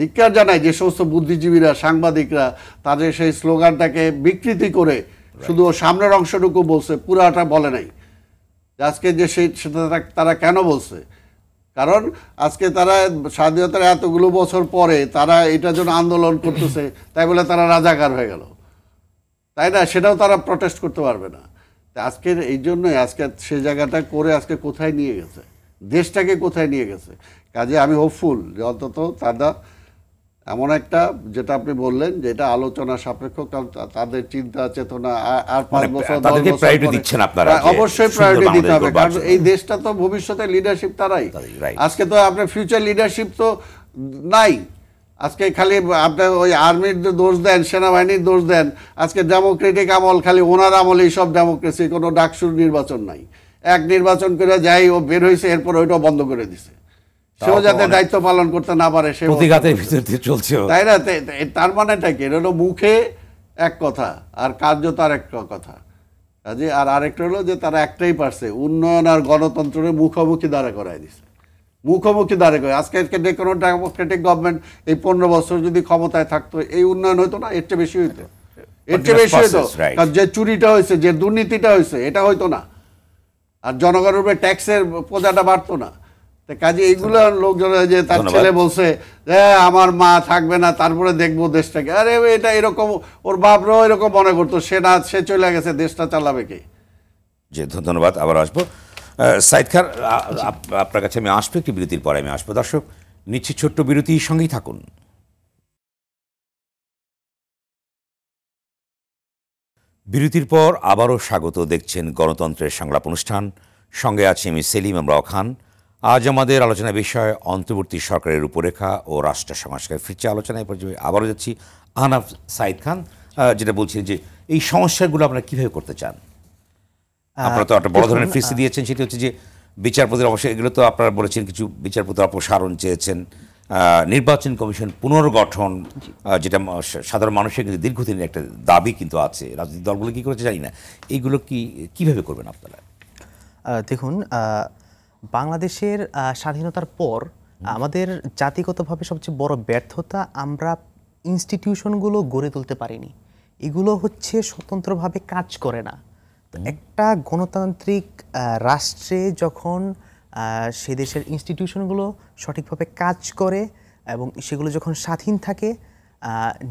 ধিক্কার জানায় যে সমস্ত বুদ্ধিজীবীরা সাংবাদিকরা তাদের সেই স্লোগানটাকে বিকৃতি করে শুধু সামনের অংশটুকু বলছে পুরাটা বলে নাই আজকে যে সেই সেটা তারা কেন বলছে কারণ আজকে তারা স্বাধীনতার এতগুলো বছর পরে তারা এটার জন্য আন্দোলন করতেছে তাই বলে তারা রাজাকার হয়ে গেল তাই না সেটাও তারা প্রটেস্ট করতে পারবে না আজকের এই জন্যই আজকে সে জায়গাটা করে আজকে কোথায় নিয়ে গেছে দেশটাকে কোথায় নিয়ে গেছে কাজে আমি হোপফুল যে অন্তত তারা এমন একটা যেটা আপনি বললেন যে এটা আলোচনা সাপেক্ষ তাদের চিন্তা চেতনা আর পাঁচ মানে বছর দিচ্ছেন আপনারা হ্যাঁ, অবশ্যই প্রায়োরিটি দিতে হবে কারণ এই দেশটা তো ভবিষ্যতে লিডারশিপ তারাই আজকে তো আপনার ফিউচার লিডারশিপ তো নাই আজকে খালি আপনার ওই আর্মির দোষ দেন সেনাবাহিনীর দোষ দেন আজকে ডেমোক্রেটিক আমল খালি ওনার আমলেই সব ডেমোক্রেসি কোনো ডাকসুর নির্বাচন নাই এক নির্বাচন করে যাই ও বের হয়েছে এরপর ওইটাও বন্ধ করে দিছে সেও যাতে দায়িত্ব পালন করতে না পারে সে প্রতিঘাতের ভিতর দিয়ে চলছে তাই না তার মানেটা কি এটা হলো মুখে এক কথা আর কার্য তার এক কথা কাজে আর আরেকটা হলো যে তারা একটাই পারছে উন্নয়ন আর গণতন্ত্রের মুখোমুখি দাঁড়া করাই দিছে মুখোমুখি দাঁড়া করে আজকে আজকে কোনো ডেমোক্রেটিক গভর্নমেন্ট এই পনেরো বছর যদি ক্ষমতায় থাকতো এই উন্নয়ন হতো না এর চেয়ে বেশি হইতো আচ্ছা, আচ্ছা। এর চেয়ে বেশি হইতো যে চুরিটা হয়েছে যে দুর্নীতিটা হয়েছে এটা হইতো না আর জনগণের উপরে ট্যাক্সের প্রজাটা বাড়তো না কাজে এইগুলো লোকজন যে তার ছেলে বলছে যে আমার মা থাকবে না তারপরে দেখবো দেশটাকে আরে এটা এরকম ওর বাপরাও এরকম মনে করতো সে না সে চলে গেছে দেশটা চালাবে কে জি ধন্যবাদ আবার আসবো সাইদ খান আপনার কাছে আমি আসবো একটি বিরতির পরে আমি আসবো দর্শক নিচ্ছি ছোট্ট বিরতির সঙ্গেই থাকুন বিরতির পর আবারও স্বাগত দেখছেন গণতন্ত্রের সংলাপ অনুষ্ঠান সঙ্গে আছি আমি সেলিম আমরাও খান আজ আমাদের আলোচনা বিষয় অন্তর্বর্তী সরকারের রূপরেখা ও রাষ্ট্র সংস্কার ফিরছে আলোচনায় পর্যায়ে আবারও যাচ্ছি আহনাফ সাইদ খান যেটা বলছেন যে এই সমস্যাগুলো আপনারা কীভাবে করতে চান আপনারা তো একটা বড় ধরনের ফিসি দিয়েছেন সেটি হচ্ছে যে বিচারপতির অবশ্যই এগুলো তো আপনারা বলেছেন কিছু বিচারপতির অপসারণ চেয়েছেন নির্বাচন কমিশন পুনর্গঠন যেটা সাধারণ মানুষের কিন্তু দীর্ঘদিনের একটা দাবি কিন্তু আছে রাজনৈতিক দলগুলো কী করেছে জানি না এইগুলো কি কীভাবে করবেন আপনারা দেখুন বাংলাদেশের স্বাধীনতার পর আমাদের জাতিগতভাবে সবচেয়ে বড় ব্যর্থতা আমরা ইনস্টিটিউশনগুলো গড়ে তুলতে পারিনি এগুলো হচ্ছে স্বতন্ত্রভাবে কাজ করে না একটা গণতান্ত্রিক রাষ্ট্রে যখন সে দেশের ইনস্টিটিউশনগুলো সঠিকভাবে কাজ করে এবং সেগুলো যখন স্বাধীন থাকে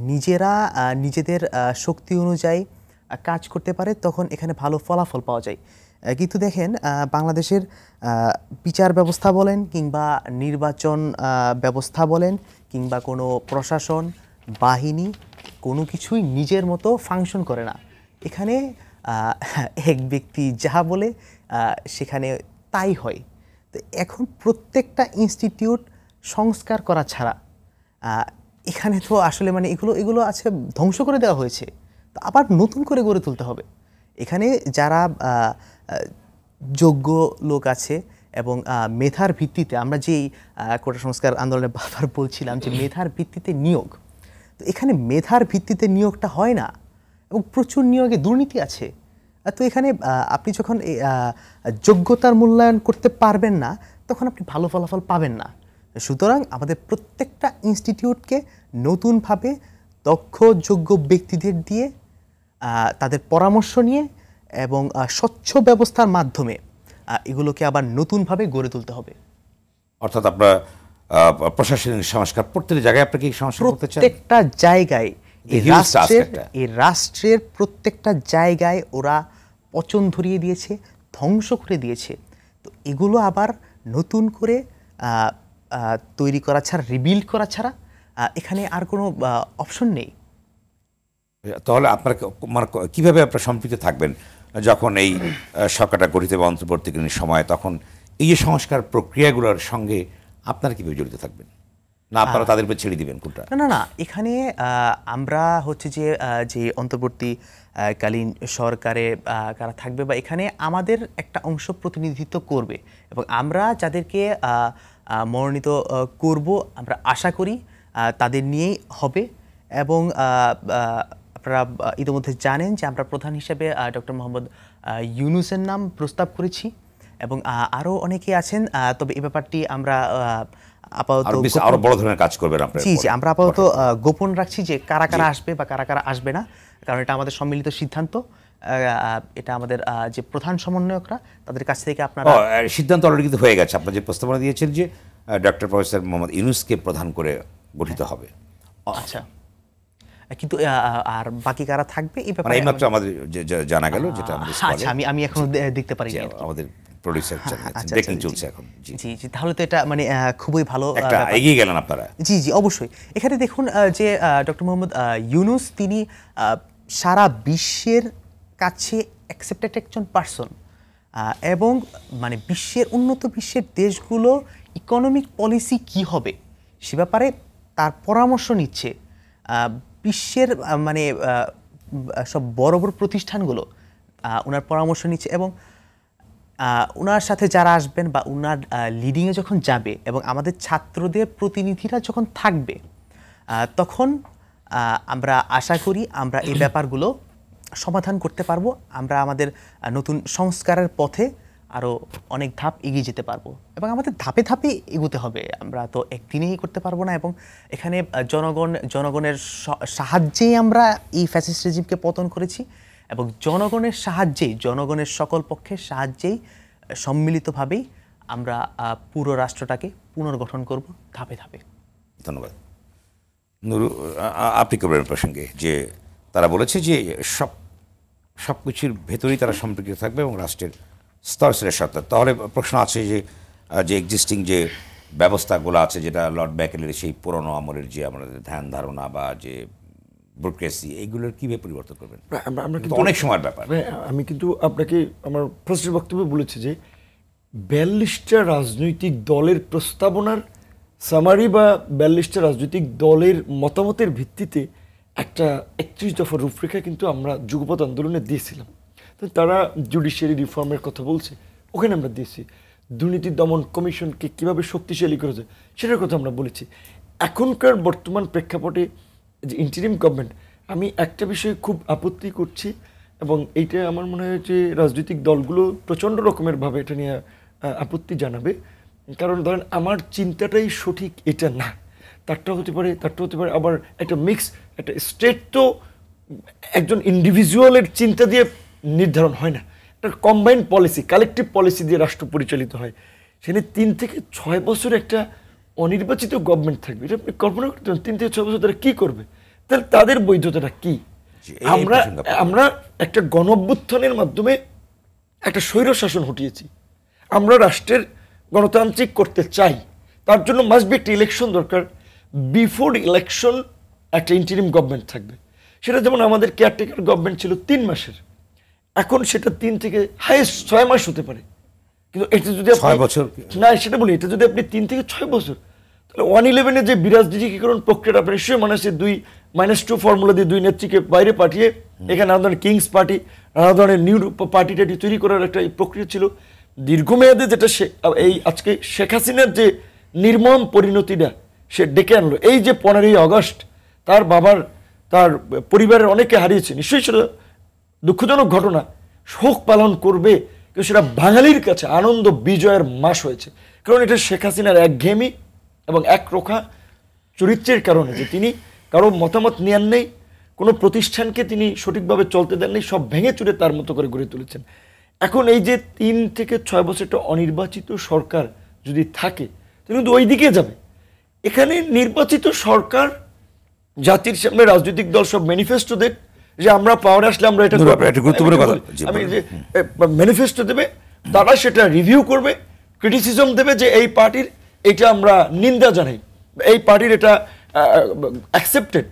নিজেরা নিজেদের শক্তি অনুযায়ী কাজ করতে পারে তখন এখানে ভালো ফলাফল পাওয়া যায় কিন্তু দেখেন বাংলাদেশের বিচার ব্যবস্থা বলেন কিংবা নির্বাচন ব্যবস্থা বলেন কিংবা কোনো প্রশাসন বাহিনী কোনো কিছুই নিজের মতো ফাংশন করে না এখানে এক ব্যক্তি যাহা বলে সেখানে তাই হয় তো এখন প্রত্যেকটা ইনস্টিটিউট সংস্কার করা ছাড়া এখানে তো আসলে মানে এগুলো এগুলো আছে ধ্বংস করে দেওয়া হয়েছে তো আবার নতুন করে গড়ে তুলতে হবে এখানে যারা যোগ্য লোক আছে এবং মেধার ভিত্তিতে আমরা যেই কোটা সংস্কার আন্দোলনে বারবার বলছিলাম যে মেধার ভিত্তিতে নিয়োগ তো এখানে মেধার ভিত্তিতে নিয়োগটা হয় না এবং প্রচুর নিয়োগে দুর্নীতি আছে তো এখানে আপনি যখন যোগ্যতার মূল্যায়ন করতে পারবেন না তখন আপনি ভালো ফলাফল পাবেন না সুতরাং আমাদের প্রত্যেকটা ইনস্টিটিউটকে নতুনভাবে দক্ষ যোগ্য ব্যক্তিদের দিয়ে তাদের পরামর্শ নিয়ে এবং স্বচ্ছ ব্যবস্থার মাধ্যমে এগুলোকে আবার নতুনভাবে গড়ে তুলতে হবে অর্থাৎ আপনার প্রশাসনিক সংস্কার প্রত্যেক জায়গায় আপনাকে সংস্কার করতে চান প্রত্যেকটা জায়গায় এই রাষ্ট্রের এই রাষ্ট্রের প্রত্যেকটা জায়গায় ওরা পচন ধরিয়ে দিয়েছে ধ্বংস করে দিয়েছে তো এগুলো আবার নতুন করে তৈরি করা ছাড়া রিবিল্ড করা ছাড়া এখানে আর কোনো অপশন নেই তাহলে আপনার মানে কীভাবে আপনার সম্পৃক্ত থাকবেন যখন এই সরকারটা গঠিত বা অন্তর্বর্তীকালীন সময় তখন এই যে সংস্কার প্রক্রিয়াগুলোর সঙ্গে আপনারা কীভাবে জড়িত থাকবেন না আপনারা তাদের উপর ছেড়ে দিবেন কোনটা না না এখানে আমরা হচ্ছে যে যে অন্তর্বর্তীকালীন সরকারে কারা থাকবে বা এখানে আমাদের একটা অংশ প্রতিনিধিত্ব করবে এবং আমরা যাদেরকে মনোনীত করব আমরা আশা করি তাদের নিয়েই হবে এবং আপনারা ইতিমধ্যে জানেন যে আমরা প্রধান হিসেবে ডক্টর মোহাম্মদ ইউনুসের নাম প্রস্তাব করেছি এবং আরও অনেকে আছেন তবে এ ব্যাপারটি আমরা আপাতত গোপন রাখছি যে কারা কারা আসবে বা কারা কারা আসবে না কারণ এটা আমাদের সম্মিলিত সিদ্ধান্ত এটা আমাদের যে প্রধান সমন্বয়করা তাদের কাছ থেকে আপনার সিদ্ধান্ত অলরেডি কিন্তু হয়ে গেছে আপনার যে প্রস্তাবনা দিয়েছেন যে ডক্টর প্রফেসর মোহাম্মদ ইউনুসকে প্রধান করে গঠিত হবে আচ্ছা কিন্তু আর বাকি কারা থাকবে এই মানে ব্যাপারে এইমাত্র আমাদের জানা গেল যেটা আমাদের আচ্ছা আমি আমি এখনো দেখতে পারি আমাদের প্রোডিউসার হ্যাঁ, আচ্ছা, ব্রেকিং চলছে এখন জি জি তাহলে তো এটা মানে খুবই ভালো একটা এগিয়ে গেলেন আপনারা জি জি অবশ্যই এখানে দেখুন যে ডক্টর মোহাম্মদ ইউনুস তিনি সারা বিশ্বের কাছে অ্যাকসেপ্টেড একজন পার্সন এবং মানে বিশ্বের উন্নত বিশ্বের দেশগুলো ইকোনমিক পলিসি কি হবে সে ব্যাপারে তার পরামর্শ নিচ্ছে বিশ্বের মানে সব বড় বড় প্রতিষ্ঠানগুলো ওনার পরামর্শ নিচ্ছে এবং ওনার সাথে যারা আসবেন বা ওনার লিডিংয়ে যখন যাবে এবং আমাদের ছাত্রদের প্রতিনিধিরা যখন থাকবে তখন আমরা আশা করি আমরা এই ব্যাপারগুলো সমাধান করতে পারবো আমরা আমাদের নতুন সংস্কারের পথে আরও অনেক ধাপ এগিয়ে যেতে পারবো এবং আমাদের ধাপে ধাপে এগোতে হবে আমরা তো একদিনেই করতে পারবো না এবং এখানে জনগণ জনগণের সাহায্যেই আমরা এই ফ্যাসিস্ট রেজিমকে পতন করেছি এবং জনগণের সাহায্যেই জনগণের সকল পক্ষের সাহায্যেই সম্মিলিতভাবেই আমরা পুরো রাষ্ট্রটাকে পুনর্গঠন করব ধাপে ধাপে ধন্যবাদ নুরু আপনি কবরের প্রসঙ্গে যে তারা বলেছে যে সব সব কিছুর ভেতরেই তারা সম্পৃক্ত থাকবে এবং রাষ্ট্রের স্তরসিলের তাহলে প্রশ্ন আছে যে যে এক্সিস্টিং যে ব্যবস্থাগুলো আছে যেটা লর্ড ব্যাকেলের সেই পুরনো আমলের যে আমাদের ধ্যান ধারণা বা যে ব্রোক্রেসি এইগুলোর কীভাবে পরিবর্তন করবেন আমরা কিন্তু অনেক সময়ের ব্যাপার হ্যাঁ, আমি কিন্তু আপনাকে আমার প্রশ্নের বক্তব্য বলেছি যে বিয়াল্লিশটা রাজনৈতিক দলের প্রস্তাবনার সামারি বা বিয়াল্লিশটা রাজনৈতিক দলের মতামতের ভিত্তিতে একটা একত্রিশ দফা রূপরেখা কিন্তু আমরা যুগপথ আন্দোলনে দিয়েছিলাম তারা জুডিশিয়ারি রিফর্মের কথা বলছে ওখানে আমরা দিয়েছি দুর্নীতি দমন কমিশনকে কিভাবে শক্তিশালী করেছে সেটার কথা আমরা বলেছি এখনকার বর্তমান প্রেক্ষাপটে যে ইন্টারিম গভর্নমেন্ট আমি একটা বিষয়ে খুব আপত্তি করছি এবং এইটা আমার মনে হয় যে রাজনৈতিক দলগুলো প্রচণ্ড রকমেরভাবে এটা নিয়ে আপত্তি জানাবে কারণ ধরেন আমার চিন্তাটাই সঠিক এটা না তারটা হতে পারে তারটা হতে পারে আবার একটা মিক্স একটা স্টেট তো একজন ইন্ডিভিজুয়ালের চিন্তা দিয়ে নির্ধারণ হয় না একটা কম্বাইন পলিসি কালেকটিভ পলিসি দিয়ে রাষ্ট্র পরিচালিত হয় সেখানে তিন থেকে ছয় বছর একটা অনির্বাচিত গভর্নমেন্ট থাকবে এটা আপনি কল্পনা করতে পারেন তিন থেকে ছয় বছর তারা কী করবে তাহলে তাদের বৈধতাটা কি আমরা আমরা একটা গণভ্যুত্থানের মাধ্যমে একটা স্বৈর শাসন হটিয়েছি আমরা রাষ্ট্রের গণতান্ত্রিক করতে চাই তার জন্য মাস্ট বি একটা ইলেকশন দরকার বিফোর ইলেকশন একটা ইন্টারিম গভর্নমেন্ট থাকবে সেটা যেমন আমাদের কেয়ারটেকার গভর্নমেন্ট ছিল তিন মাসের এখন সেটা তিন থেকে হাইয়েস্ট ছয় মাস হতে পারে কিন্তু এটা যদি ছয় বছর না সেটা বলি এটা যদি আপনি তিন থেকে ছয় বছর তাহলে ওয়ান ইলেভেনের যে বিরাজ ডিজিকীকরণ প্রক্রিয়াটা আপনি নিশ্চয়ই মনে আছে দুই মাইনাস টু ফর্মুলা দিয়ে দুই নেত্রীকে বাইরে পাঠিয়ে এখানে নানা ধরনের কিংস পার্টি নানা ধরনের নিউ পার্টি টাটি তৈরি করার একটা প্রক্রিয়া ছিল দীর্ঘমেয়াদে যেটা সে এই আজকে শেখ হাসিনার যে নির্মম পরিণতিটা সে ডেকে আনলো এই যে পনেরোই আগস্ট তার বাবার তার পরিবারের অনেকে হারিয়েছে নিশ্চয়ই সেটা দুঃখজনক ঘটনা শোক পালন করবে কিন্তু সেটা বাঙালির কাছে আনন্দ বিজয়ের মাস হয়েছে কারণ এটা শেখ হাসিনার একঘেয়েমি এবং একরোখা চরিত্রের কারণে যে তিনি কারো মতামত নেন নেই কোনো প্রতিষ্ঠানকে তিনি সঠিকভাবে চলতে দেন নেই সব ভেঙে চুরে তার মতো করে গড়ে তুলেছেন এখন এই যে তিন থেকে ছয় বছর একটা অনির্বাচিত সরকার যদি থাকে তিনি কিন্তু ওই দিকে যাবে এখানে নির্বাচিত সরকার জাতির সামনে রাজনৈতিক দল সব ম্যানিফেস্টো দেয় যে আমরা পাওয়ার আসলে আমরা এটা গুরুত্বপূর্ণ কথা আমি যে ম্যানিফেস্টো দেবে তারা সেটা রিভিউ করবে ক্রিটিসিজম দেবে যে এই পার্টির এটা আমরা নিন্দা জানাই এই পার্টির এটা অ্যাকসেপ্টেড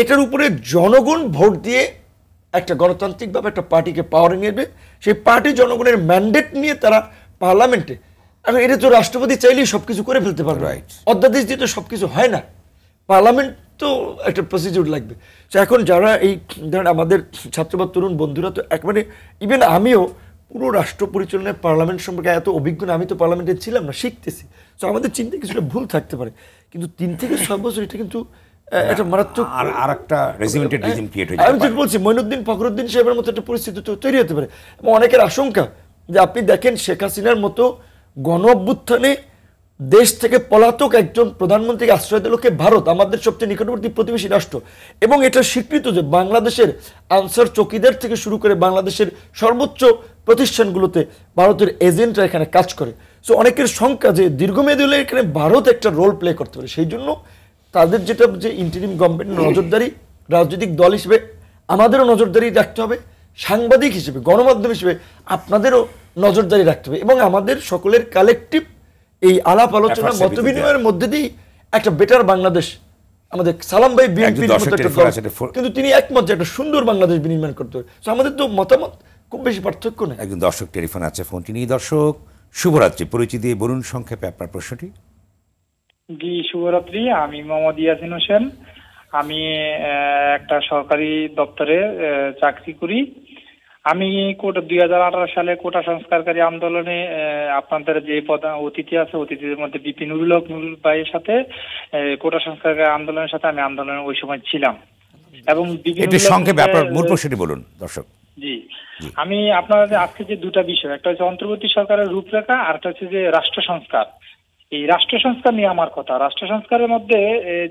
এটার উপরে জনগণ ভোট দিয়ে একটা গণতান্ত্রিকভাবে একটা পার্টিকে পাওয়ারে নেবে সেই পার্টি জনগণের ম্যান্ডেট নিয়ে তারা পার্লামেন্টে এখন এটা তো রাষ্ট্রপতি চাইলেই সব কিছু করে ফেলতে পারবে অধ্যাদেশ দিয়ে তো সব কিছু হয় না পার্লামেন্ট তো একটা প্রসিডিউর লাগবে তো এখন যারা এই ধরেন আমাদের ছাত্র বা তরুণ বন্ধুরা তো একবারে মানে ইভেন আমিও পুরো রাষ্ট্র পরিচালনায় পার্লামেন্ট সম্পর্কে এত অভিজ্ঞ আমি তো পার্লামেন্টে ছিলাম না শিখতেছি তো আমাদের চিন্তা কিছুটা ভুল থাকতে পারে কিন্তু তিন থেকে ছয় বছর এটা কিন্তু একটা মারাত্মক আর আর একটা রেজিমেন্টেড রিজিম ক্রিয়েট আমি যেটা বলছি মইনুদ্দিন ফখরুদ্দিন সাহেবের মতো একটা পরিস্থিতি তৈরি হতে পারে এবং অনেকের আশঙ্কা যে আপনি দেখেন শেখ হাসিনার মতো গণ অভ্যুত্থানে দেশ থেকে পলাতক একজন প্রধানমন্ত্রীকে আশ্রয় দিল কে ভারত আমাদের সবচেয়ে নিকটবর্তী প্রতিবেশী রাষ্ট্র এবং এটা স্বীকৃত যে বাংলাদেশের আনসার চকিদের থেকে শুরু করে বাংলাদেশের সর্বোচ্চ প্রতিষ্ঠানগুলোতে ভারতের এজেন্টরা এখানে কাজ করে সো অনেকের শঙ্কা যে দীর্ঘমেয়াদী হলে এখানে ভারত একটা রোল প্লে করতে পারে সেই জন্য তাদের যেটা যে ইন্টারিম গভর্নমেন্ট নজরদারি রাজনৈতিক দল হিসেবে আমাদেরও নজরদারি রাখতে হবে সাংবাদিক হিসেবে গণমাধ্যম হিসেবে আপনাদেরও নজরদারি রাখতে হবে এবং আমাদের সকলের কালেকটিভ এই আলাপ আলোচনা মত বিনিময়ের মধ্যে দিয়েই একটা বেটার বাংলাদেশ আমাদের সালাম ভাই বিএনপি কিন্তু তিনি একমত যে একটা সুন্দর বাংলাদেশ বিনির্মাণ করতে হবে আমাদের তো মতামত খুব বেশি পার্থক্য নেই একজন দর্শক টেলিফোন আছে ফোনটি নিয়ে দর্শক শুভরাত্রি পরিচিত দিয়ে বলুন সংক্ষেপে আপনার প্রশ্নটি জি শুভরাত্রি আমি মোহাম্মদ ইয়াসিন হোসেন আমি একটা সরকারি দপ্তরে চাকরি করি আমি কোটা দুই হাজার আঠারো সালে কোটা সংস্কারকারী আন্দোলনে আপনাদের যে প্রধান অতিথি আছে অতিথিদের মধ্যে বিপিন উল্লক ভাইয়ের সাথে কোটা সংস্কারকারী আন্দোলনের সাথে আমি আন্দোলনে ওই সময় ছিলাম এবং একটু সংক্ষেপে আপনার মূল প্রশ্নটি বলুন দর্শক জি আমি আপনার আজকে যে দুটা বিষয় একটা হচ্ছে অন্তর্বর্তী সরকারের রূপরেখা আর একটা হচ্ছে যে রাষ্ট্র সংস্কার এই রাষ্ট্র সংস্কার নিয়ে আমার কথা রাষ্ট্র সংস্কারের মধ্যে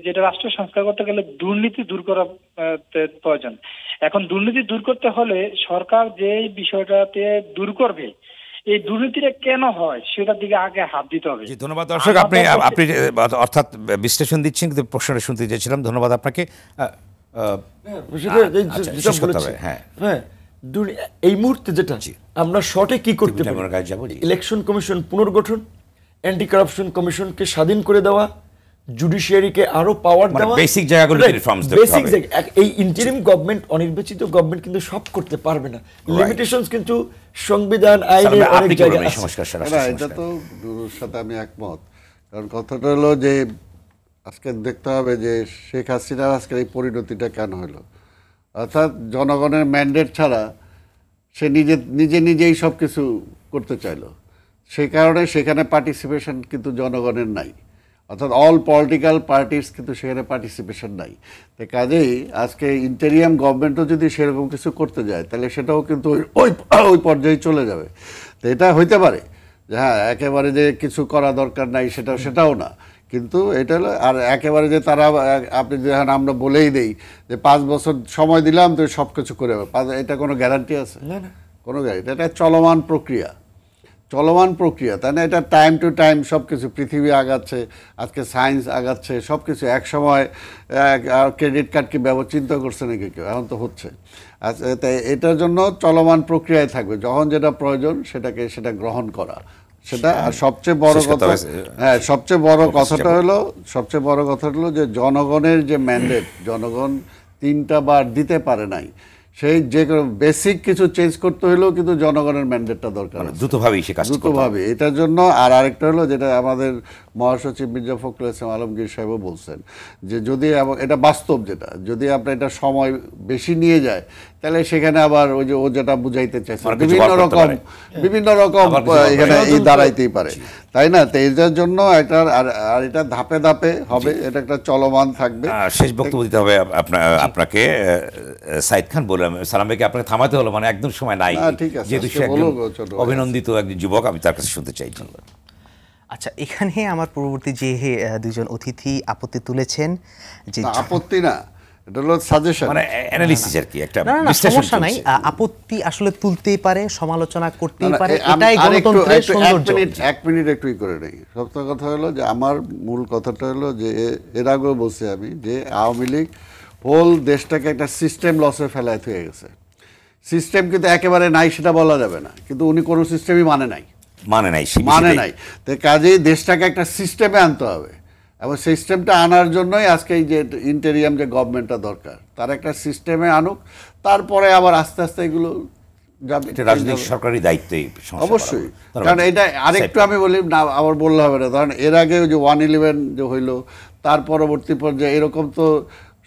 যেটা রাষ্ট্র সংস্কার করতে গেলে দুর্নীতি দূর করা প্রয়োজন এখন দুর্নীতি দূর করতে হলে সরকার যে বিষয়টাতে দূর করবে এই দুর্নীতিটা কেন হয় সেটার দিকে আগে হাত দিতে হবে ধন্যবাদ দর্শক আপনি আপনি অর্থাৎ বিশ্লেষণ দিচ্ছেন কিন্তু প্রশ্নটা শুনতে চেয়েছিলাম ধন্যবাদ আপনাকে হ্যাঁ, আচ্ছা, আচ্ছা, হ্যাঁ হ্যাঁ এই মুহূর্তে যেটা আমরা শর্টে কি করতে পারি ইলেকশন কমিশন পুনর্গঠন অ্যান্টি করাপশন কমিশনকে স্বাধীন করে দেওয়া জুডিশিয়ারিকে আরও পাওয়ার মানে দেওয়া বেসিক জায়গাগুলো রিফর্মস বেসিক এই ইন্টারিম গভর্নমেন্ট অনির্বাচিত গভর্নমেন্ট কিন্তু সব করতে পারবে না লিমিটেশনস কিন্তু সংবিধান আইনে অনেক জায়গায় এটা তো গুরুর সাথে আমি একমত কারণ কথাটা হলো যে আজকে দেখতে হবে যে শেখ হাসিনার আজকের এই পরিণতিটা কেন হলো অর্থাৎ জনগণের ম্যান্ডেট ছাড়া সে নিজে নিজে নিজেই সব কিছু করতে চাইলো সেই কারণে সেখানে পার্টিসিপেশন কিন্তু জনগণের নাই অর্থাৎ অল পলিটিক্যাল পার্টিস কিন্তু সেখানে পার্টিসিপেশন নাই তো কাজেই আজকে ইন্টেরিয়াম গভর্নমেন্টও যদি সেরকম কিছু করতে যায় তাহলে সেটাও কিন্তু ওই ওই পর্যায়ে চলে যাবে তো এটা হইতে পারে যে হ্যাঁ একেবারে যে কিছু করা দরকার নাই সেটা সেটাও না কিন্তু এটা হলো আর একেবারে যে তারা আপনি যে হ্যাঁ আমরা বলেই দেই যে পাঁচ বছর সময় দিলাম তো সব কিছু করে এটা কোনো গ্যারান্টি আছে কোনো গ্যারান্টি এটা চলমান প্রক্রিয়া চলমান প্রক্রিয়া তাই না এটা টাইম টু টাইম সব কিছু পৃথিবী আগাচ্ছে আজকে সায়েন্স আগাচ্ছে সব কিছু একসময় ক্রেডিট কার্ডকে ব্যবহার চিন্তা করছে নাকি কেউ এখন তো হচ্ছে আচ্ছা তাই এটার জন্য চলমান প্রক্রিয়ায় থাকবে যখন যেটা প্রয়োজন সেটাকে সেটা গ্রহণ করা সেটা আর সবচেয়ে বড় কথা হ্যাঁ সবচেয়ে বড় কথাটা হলো সবচেয়ে বড় কথা হলো যে জনগণের যে ম্যান্ডেট জনগণ তিনটা বার দিতে পারে নাই সেই যে বেসিক কিছু চেঞ্জ করতে হলেও কিন্তু জনগণের ম্যান্ডেটটা দরকার মানে দ্রুতভাবেই সে কাজ দ্রুতভাবে এটার জন্য আর আরেকটা হলো যেটা আমাদের মহাসচিব মির্জা ফখরুল ইসলাম আলমগীর সাহেবও বলছেন যে যদি এটা বাস্তব যেটা যদি আপনার এটা সময় বেশি নিয়ে যায় তাহলে সেখানে আবার ওই যে ও যেটা বুঝাইতে চাইছে বিভিন্ন রকম বিভিন্ন হ্যাঁ, রকম এখানে এই দাঁড়াইতেই পারে তাই না তো এটার জন্য এটা আর এটা ধাপে ধাপে হবে এটা একটা চলমান থাকবে শেষ বক্তব্য দিতে হবে আপনাকে সাইদ খান বললাম সালাম ভাইকে আপনাকে থামাতে হলো মানে একদম সময় নাই ঠিক আছে যেহেতু সে অভিনন্দিত একজন যুবক আমি তার কাছে শুনতে চাই আচ্ছা, আচ্ছা এখানে আমার পরবর্তী যে দুজন অতিথি আপত্তি তুলেছেন যে আপত্তি না আমার মূল কথাটা হলো যে এর আগেও বলছি আমি যে আওয়ামী লীগ হোল দেশটাকে একটা সিস্টেম লসে ফেলায় হয়ে গেছে সিস্টেম কিন্তু একেবারে নাই সেটা বলা যাবে না কিন্তু উনি কোনো সিস্টেমই মানে নাই মানে নাই মানে নাই তো কাজেই দেশটাকে একটা সিস্টেমে আনতে হবে এবং সিস্টেমটা আনার জন্যই আজকে এই যে ইন্টেরিয়াম যে গভর্নমেন্টটা দরকার তার একটা সিস্টেমে আনুক তারপরে আবার আস্তে আস্তে এগুলো রাজনৈতিক সরকারি দায়িত্ব অবশ্যই কারণ এটা মানে আরেকটু আমি বলি না আবার বললে হবে না কারণ এর আগে যে ওয়ান ইলেভেন যে হইলো তার পরবর্তী পর্যায়ে এরকম তো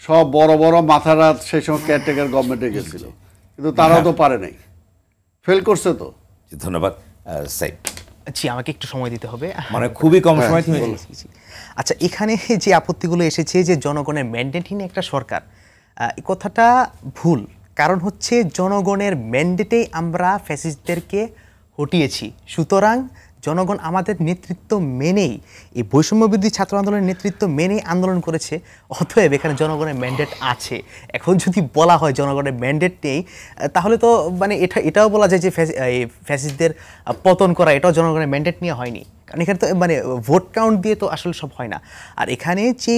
সব বড় বড় মাথারা সেই সময় কেয়ারটেকার গভর্নমেন্টে গেছিল কিন্তু তারাও হ্যাঁ। তো পারে নাই ফেল করছে তো ধন্যবাদ সাইড জি আমাকে একটু সময় দিতে হবে মানে খুবই কম সময় হ্যাঁ, তুমি আচ্ছা এখানে যে আপত্তিগুলো এসেছে যে জনগণের ম্যান্ডেটহীন একটা সরকার এই কথাটা ভুল কারণ হচ্ছে জনগণের ম্যান্ডেটেই আমরা ফ্যাসিস্টদেরকে হটিয়েছি সুতরাং জনগণ আমাদের নেতৃত্ব মেনেই এই বৃদ্ধি ছাত্র আন্দোলনের নেতৃত্ব মেনেই আন্দোলন করেছে অতএব এখানে জনগণের ম্যান্ডেট আছে এখন যদি বলা হয় জনগণের ম্যান্ডেট নেই তাহলে তো মানে এটা এটাও বলা যায় যে ফ্যাসিস্টদের পতন করা এটাও জনগণের ম্যান্ডেট নিয়ে হয়নি কারণ এখানে তো মানে ভোট কাউন্ট দিয়ে তো আসলে সব হয় না আর এখানে যে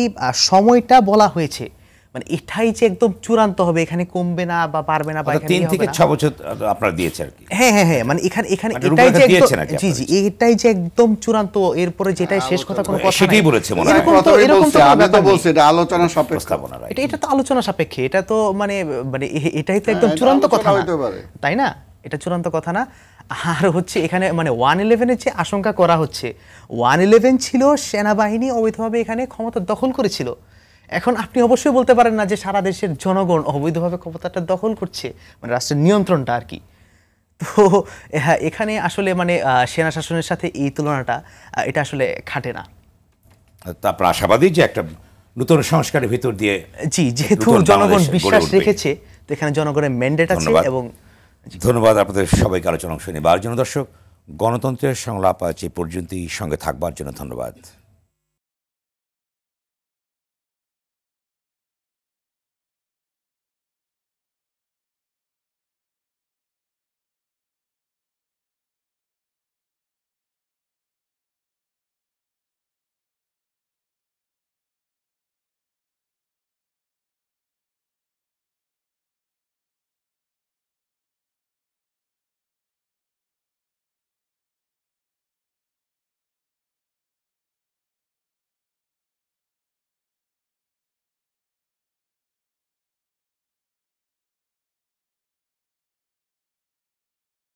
সময়টা বলা হয়েছে মানে এটাই যে একদম চূড়ান্ত হবে এখানে কমবে না বা পারবে না তিন থেকে ছ বছর আপনারা দিয়েছে আর কি হ্যাঁ হ্যাঁ হ্যাঁ মানে এখানে এখানে মানে এটাই যে জি জি এটাই যে একদম চূড়ান্ত এরপরে যেটাই শেষ কথা কোনো কথা সেটাই বলেছে মনে হয় এরকম তো এরকম তো আমি তো বলছি এটা আলোচনা সাপেক্ষে এটা এটা তো আলোচনা সাপেক্ষে এটা তো মানে মানে এটাই তো একদম হ্যাঁ, চূড়ান্ত কথা না তাই না এটা চূড়ান্ত কথা না আর হচ্ছে এখানে মানে ওয়ান ইলেভেনের যে আশঙ্কা করা হচ্ছে ওয়ান ইলেভেন ছিল সেনাবাহিনী অবৈধভাবে এখানে ক্ষমতা দখল করেছিল এখন আপনি অবশ্যই বলতে পারেন না যে সারা দেশের জনগণ অবৈধভাবে ক্ষমতাটা দখল করছে মানে রাষ্ট্রের নিয়ন্ত্রণটা আর কি তো হ্যাঁ, এখানে আসলে মানে সেনা শাসনের সাথে এই তুলনাটা এটা আসলে খাটে না তারপর আশাবাদী যে একটা নতুন সংস্কারের ভিতর দিয়ে জি যেহেতু জনগণ বিশ্বাস রেখেছে তো এখানে জনগণের ম্যান্ডেট আছে এবং ধন্যবাদ আপনাদের সবাইকে আলোচনা অংশ নেবার জন্য দর্শক গণতন্ত্রের সংলাপ আছে পর্যন্তই সঙ্গে থাকবার জন্য ধন্যবাদ